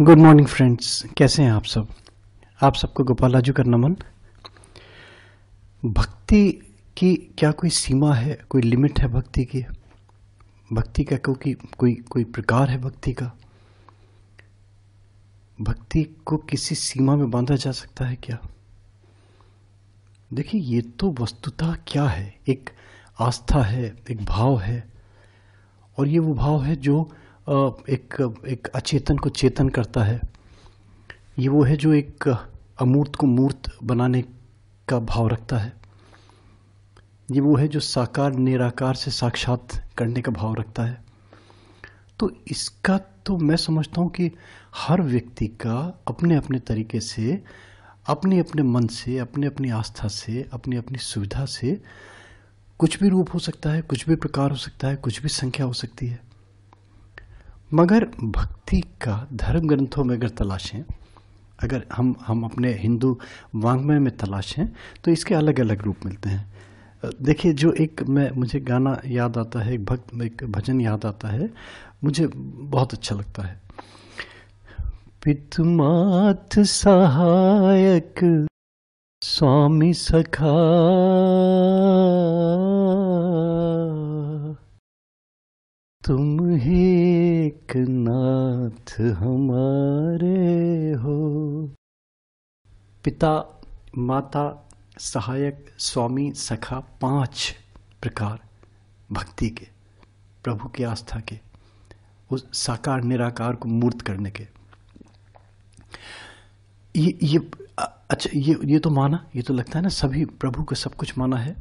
good morning friends कैसे हैं आप सब आप सबको गोपाल राजू का नमन भक्ति की क्या कोई सीमा है कोई लिमिट है भक्ति की भक्ति का क्योंकि कोई कोई प्रकार है भक्ति का भक्ति को किसी सीमा में बांधा जा सकता है क्या देखिए ये तो वस्तुतः क्या है एक आस्था है एक भाव है और ये वो भाव है जो एक एक अचेतन को चेतन करता है ये वो है जो एक अमूर्त को मूर्त बनाने का भाव रखता है ये वो है जो साकार निराकार से साक्षात करने का भाव रखता है तो इसका तो मैं समझता हूँ कि हर व्यक्ति का अपने अपने तरीके से अपने अपने मन से अपने अपनी आस्था से अपनी अपनी सुविधा से कुछ भी रूप हो सकता है कुछ भी प्रकार हो सकता है कुछ भी संख्या हो सकती है मगर भक्ति का धर्म ग्रंथों में अगर तलाशें अगर हम हम अपने हिंदू वांग्मय में तलाशें तो इसके अलग अलग रूप मिलते हैं देखिए जो एक मैं मुझे गाना याद आता है एक भक्त एक भजन याद आता है मुझे बहुत अच्छा लगता है पितमाथ सहायक स्वामी सखा तुम ही एक नाथ हमारे हो पिता माता सहायक स्वामी सखा पांच प्रकार भक्ति के प्रभु की आस्था के उस साकार निराकार को मूर्त करने के ये ये अच्छा ये ये तो माना ये तो लगता है ना सभी प्रभु को सब कुछ माना है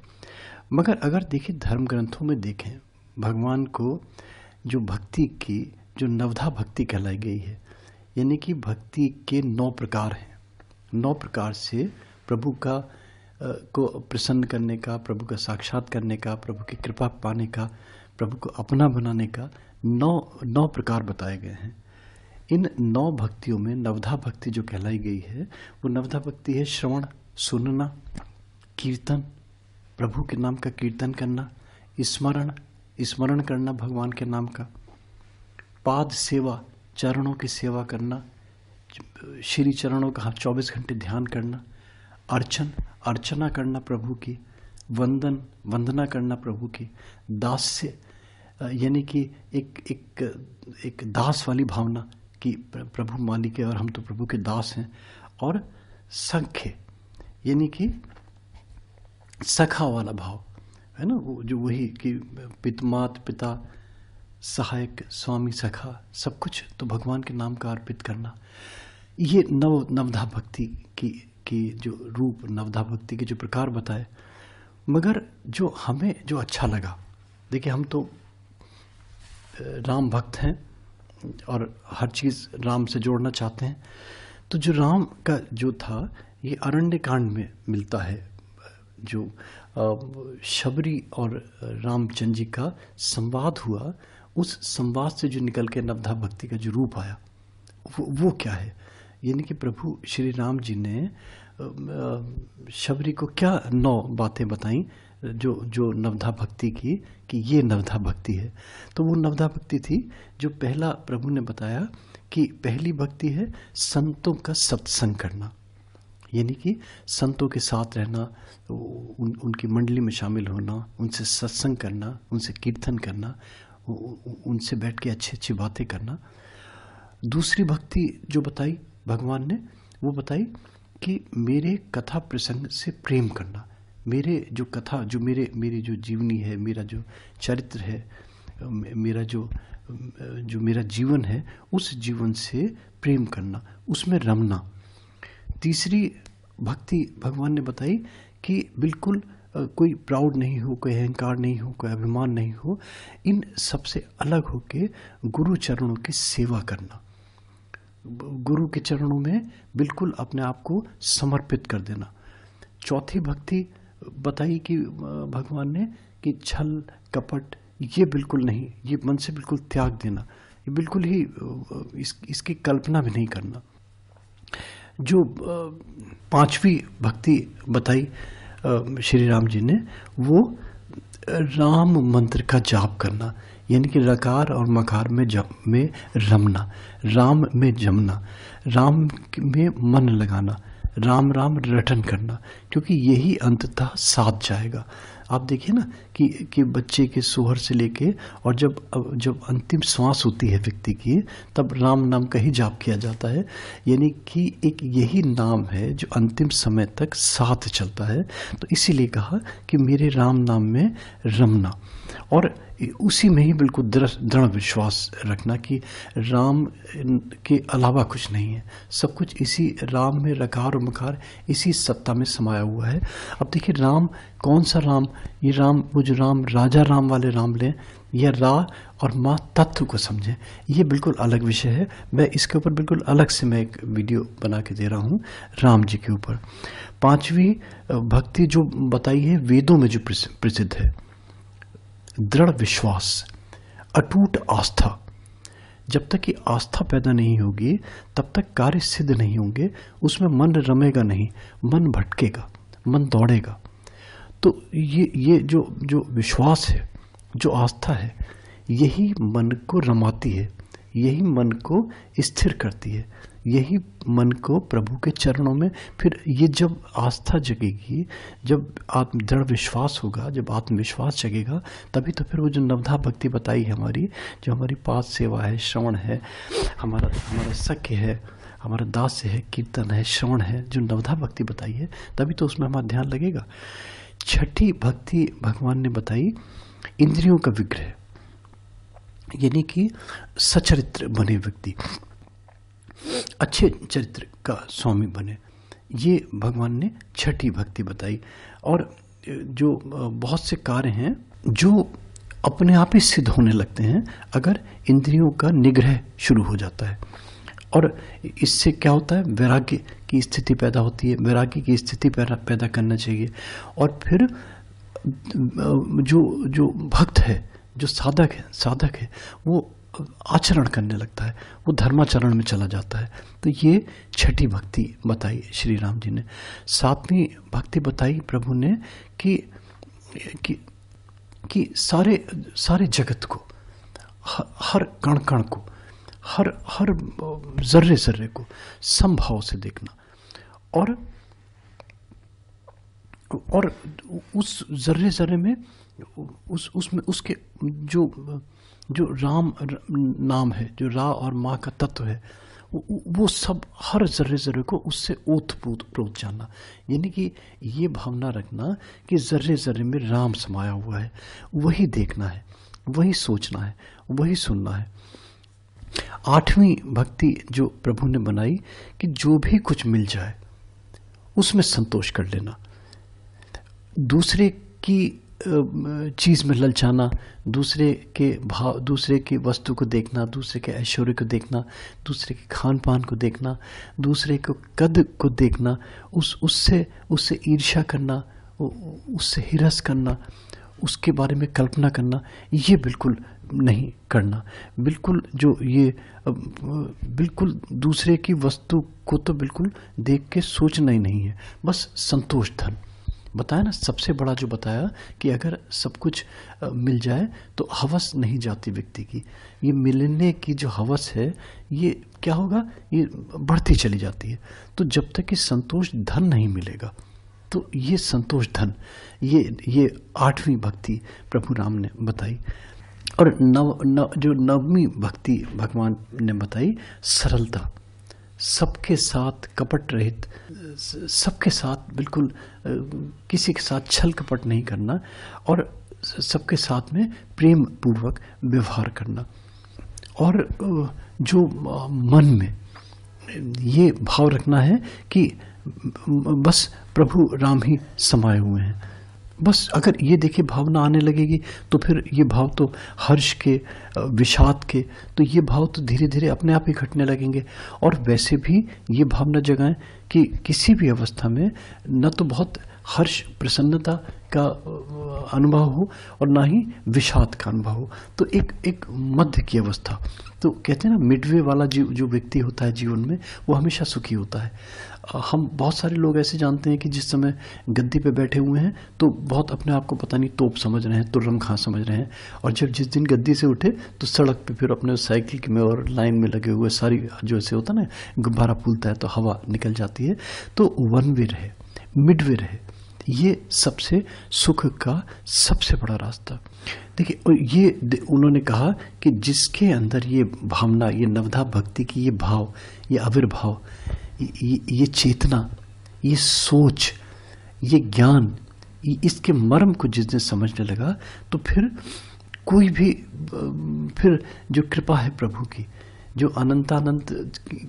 मगर अगर देखें धर्म ग्रंथों में देखें भगवान को जो भक्ति की जो नवधा भक्ति कहलाई गई है यानी कि भक्ति के नौ प्रकार हैं नौ प्रकार से प्रभु का को प्रसन्न करने का प्रभु का साक्षात करने का प्रभु की कृपा पाने का प्रभु को अपना बनाने का नौ नौ प्रकार बताए गए हैं इन नौ भक्तियों में नवधा भक्ति जो कहलाई गई है वो नवधा भक्ति है श्रवण सुनना कीर्तन प्रभु के नाम का कीर्तन करना स्मरण स्मरण करना भगवान के नाम का पाद सेवा चरणों की सेवा करना श्री चरणों का चौबीस घंटे ध्यान करना अर्चन अर्चना करना प्रभु की वंदन वंदना करना प्रभु की दास्य यानी कि एक एक एक दास वाली भावना कि प्रभु मालिक है और हम तो प्रभु के दास हैं और संख्य यानी कि सखा वाला भाव है ना वो जो वही कि पितमात पिता सहायक स्वामी सखा सब कुछ तो भगवान के नाम का अर्पित करना ये नव नवधा भक्ति की की जो रूप नवधा भक्ति के जो प्रकार बताए मगर जो हमें जो अच्छा लगा देखिए हम तो राम भक्त हैं और हर चीज़ राम से जोड़ना चाहते हैं तो जो राम का जो था ये अरण्य कांड में मिलता है जो शबरी और रामचंद्र जी का संवाद हुआ उस संवाद से जो निकल के नवधा भक्ति का जो रूप आया वो, वो क्या है यानी कि प्रभु श्री राम जी ने शबरी को क्या नौ बातें बताई जो जो नवधा भक्ति की कि ये नवधा भक्ति है तो वो नवधा भक्ति थी जो पहला प्रभु ने बताया कि पहली भक्ति है संतों का सत्संग करना यानी कि संतों के साथ रहना उन उनकी मंडली में शामिल होना उनसे सत्संग करना उनसे कीर्तन करना उनसे बैठ के अच्छी अच्छी बातें करना दूसरी भक्ति जो बताई भगवान ने वो बताई कि मेरे कथा प्रसंग से प्रेम करना मेरे जो कथा जो मेरे मेरी जो जीवनी है मेरा जो चरित्र है मेरा जो जो मेरा जीवन है उस जीवन से प्रेम करना उसमें रमना तीसरी भक्ति भगवान ने बताई कि बिल्कुल कोई प्राउड नहीं हो कोई अहंकार नहीं हो कोई अभिमान नहीं हो इन सबसे अलग के गुरु चरणों की सेवा करना गुरु के चरणों में बिल्कुल अपने आप को समर्पित कर देना चौथी भक्ति बताई कि भगवान ने कि छल कपट ये बिल्कुल नहीं ये मन से बिल्कुल त्याग देना ये बिल्कुल ही इस, इसकी कल्पना भी नहीं करना जो पांचवी भक्ति बताई श्री राम जी ने वो राम मंत्र का जाप करना यानी कि रकार और मकार में जप में रमना राम में जमना राम में मन लगाना राम राम रटन करना क्योंकि यही अंततः साथ जाएगा आप देखिए ना कि कि बच्चे के सोहर से लेके और जब जब अंतिम सांस होती है व्यक्ति की तब राम नाम का ही जाप किया जाता है यानी कि एक यही नाम है जो अंतिम समय तक साथ चलता है तो इसीलिए कहा कि मेरे राम नाम में रमना और उसी में ही बिल्कुल दृढ़ विश्वास रखना कि राम के अलावा कुछ नहीं है सब कुछ इसी राम में रकार और मकार इसी सत्ता में समाया हुआ है अब देखिए राम कौन सा राम ये राम वो जो राम राजा राम वाले राम लें या रा और माँ तत्व को समझें ये बिल्कुल अलग विषय है मैं इसके ऊपर बिल्कुल अलग से मैं एक वीडियो बना के दे रहा हूँ राम जी के ऊपर पाँचवीं भक्ति जो बताई है वेदों में जो प्रसिद्ध है दृढ़ विश्वास अटूट आस्था जब तक ये आस्था पैदा नहीं होगी तब तक कार्य सिद्ध नहीं होंगे उसमें मन रमेगा नहीं मन भटकेगा मन दौड़ेगा तो ये ये जो जो विश्वास है जो आस्था है यही मन को रमाती है यही मन को स्थिर करती है यही मन को प्रभु के चरणों में फिर ये जब आस्था जगेगी जब आत्म दृढ़ विश्वास होगा जब आत्मविश्वास जगेगा तभी तो फिर वो जो नवधा भक्ति बताई है हमारी जो हमारी पाद सेवा है श्रवण है हमारा हमारा सख्य है हमारा दास्य है कीर्तन है श्रवण है जो नवधा भक्ति बताई है तभी तो उसमें हमारा ध्यान लगेगा छठी भक्ति भगवान ने बताई इंद्रियों का विग्रह यानी कि सचरित्र बने व्यक्ति अच्छे चरित्र का स्वामी बने ये भगवान ने छठी भक्ति बताई और जो बहुत से कार्य हैं जो अपने आप ही सिद्ध होने लगते हैं अगर इंद्रियों का निग्रह शुरू हो जाता है और इससे क्या होता है वैराग्य की स्थिति पैदा होती है वैराग्य की स्थिति पैदा करना चाहिए और फिर जो जो भक्त है जो साधक है साधक है वो आचरण करने लगता है वो धर्माचरण में चला जाता है तो ये छठी भक्ति बताई श्री राम जी ने सातवीं भक्ति बताई प्रभु ने कि कि, कि सारे सारे जगत को हर कण कण को हर हर जर्रे जर्रे को संभाव से देखना और और उस जर्रे जर्रे में उस उसमें उसके जो जो राम नाम है जो रा और माँ का तत्व है वो सब हर जर्रे जर्रे को उससे ओतप्रोत प्रोत जानना यानी कि ये भावना रखना कि जर्रे जर्रे में राम समाया हुआ है वही देखना है वही सोचना है वही सुनना है आठवीं भक्ति जो प्रभु ने बनाई कि जो भी कुछ मिल जाए उसमें संतोष कर लेना दूसरे की चीज़ में ललचाना दूसरे के भाव दूसरे की वस्तु को देखना दूसरे के ऐश्वर्य को देखना दूसरे के खान पान को देखना दूसरे को कद को देखना उस उससे उससे ईर्ष्या करना उससे हिरस करना उसके बारे में कल्पना करना ये बिल्कुल नहीं करना बिल्कुल जो ये बिल्कुल दूसरे की वस्तु को तो बिल्कुल देख के सोचना ही नहीं है बस संतोष धन बताया ना सबसे बड़ा जो बताया कि अगर सब कुछ मिल जाए तो हवस नहीं जाती व्यक्ति की ये मिलने की जो हवस है ये क्या होगा ये बढ़ती चली जाती है तो जब तक कि संतोष धन नहीं मिलेगा तो ये संतोष धन ये ये आठवीं भक्ति प्रभु राम ने बताई और नव, नव जो नवमी भक्ति भगवान ने बताई सरलता सबके साथ कपट रहित सबके साथ बिल्कुल किसी के साथ छल कपट नहीं करना और सबके साथ में प्रेम पूर्वक व्यवहार करना और जो मन में ये भाव रखना है कि बस प्रभु राम ही समाये हुए हैं बस अगर ये देखिए भावना आने लगेगी तो फिर ये भाव तो हर्ष के विषाद के तो ये भाव तो धीरे धीरे अपने आप ही घटने लगेंगे और वैसे भी ये भावना जगाएं कि किसी भी अवस्था में न तो बहुत हर्ष प्रसन्नता का अनुभव हो और ना ही विषाद का अनुभव हो तो एक एक मध्य की अवस्था तो कहते हैं ना मिडवे वाला जीव जो व्यक्ति होता है जीवन में वो हमेशा सुखी होता है हम बहुत सारे लोग ऐसे जानते हैं कि जिस समय गद्दी पे बैठे हुए हैं तो बहुत अपने आप को पता नहीं तोप समझ रहे हैं तुर्रम खां समझ रहे हैं और जब जिस दिन गद्दी से उठे तो सड़क पे फिर अपने साइकिल में और लाइन में लगे हुए सारी जो ऐसे होता है ना गुब्बारा फूलता है तो हवा निकल जाती है तो वन वे रहे मिड वे रहे ये सबसे सुख का सबसे बड़ा रास्ता देखिए ये उन्होंने कहा कि जिसके अंदर ये भावना ये नवधा भक्ति की ये भाव ये आविर्भाव ये, ये चेतना ये सोच ये ज्ञान इसके मर्म को जिसने समझने लगा तो फिर कोई भी फिर जो कृपा है प्रभु की जो अनंतानंत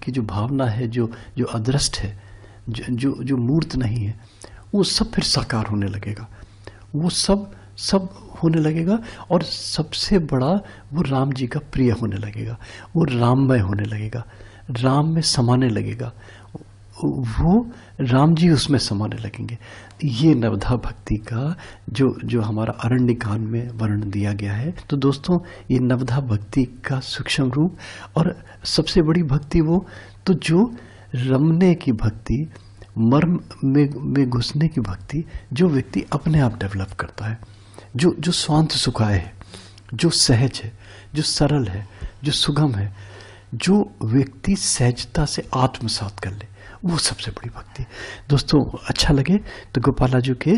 की जो भावना है जो जो अदृष्ट है जो जो मूर्त नहीं है वो सब फिर साकार होने लगेगा वो सब सब होने लगेगा और सबसे बड़ा वो राम जी का प्रिय होने लगेगा वो राममय होने लगेगा राम में समाने लगेगा वो राम जी उसमें समाने लगेंगे ये नवधा भक्ति का जो जो हमारा अरण्य काल में वर्णन दिया गया है तो दोस्तों ये नवधा भक्ति का सूक्ष्म रूप और सबसे बड़ी भक्ति वो तो जो रमने की भक्ति मर्म में में घुसने की भक्ति जो व्यक्ति अपने आप डेवलप करता है जो जो स्वांत सुखाय है जो सहज है जो सरल है जो सुगम है जो व्यक्ति सहजता से आत्मसात कर ले वो सबसे बड़ी भक्ति दोस्तों अच्छा लगे तो गोपाला जी के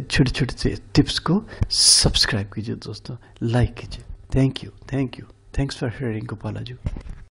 छोटे छोटे से टिप्स को सब्सक्राइब कीजिए दोस्तों लाइक कीजिए thank you thank you thanks for sharing ji